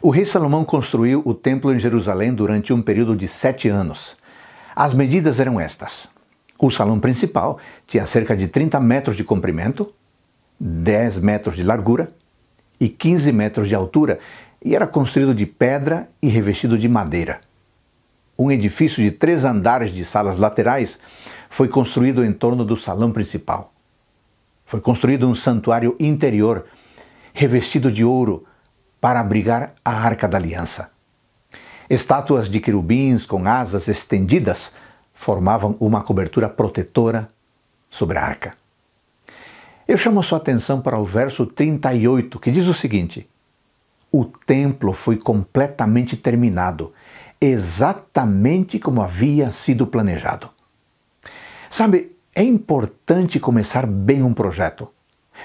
O rei Salomão construiu o templo em Jerusalém durante um período de sete anos. As medidas eram estas: o salão principal tinha cerca de 30 metros de comprimento, 10 metros de largura e 15 metros de altura, e era construído de pedra e revestido de madeira. Um edifício de três andares de salas laterais foi construído em torno do salão principal. Foi construído um santuário interior, revestido de ouro, para abrigar a Arca da Aliança. Estátuas de querubins com asas estendidas formavam uma cobertura protetora sobre a arca. Eu chamo a sua atenção para o verso 38, que diz o seguinte: O templo foi completamente terminado, exatamente como havia sido planejado. Sabe, é importante começar bem um projeto,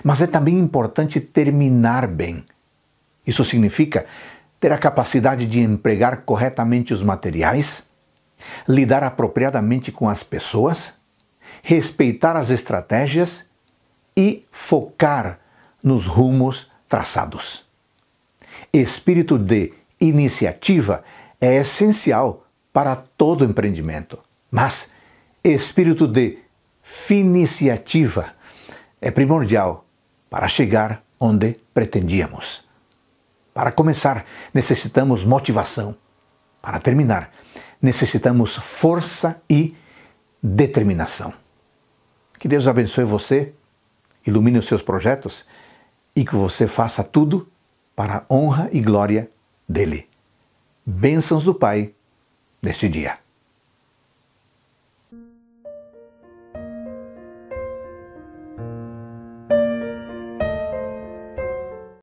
mas é também importante terminar bem. Isso significa ter a capacidade de empregar corretamente os materiais, lidar apropriadamente com as pessoas, respeitar as estratégias e focar nos rumos traçados. Espírito de iniciativa é essencial para todo empreendimento, mas espírito de finiciativa é primordial para chegar onde pretendíamos. Para começar, necessitamos motivação. Para terminar, necessitamos força e determinação. Que Deus abençoe você, ilumine os seus projetos e que você faça tudo para a honra e glória dele. Bênçãos do Pai neste dia.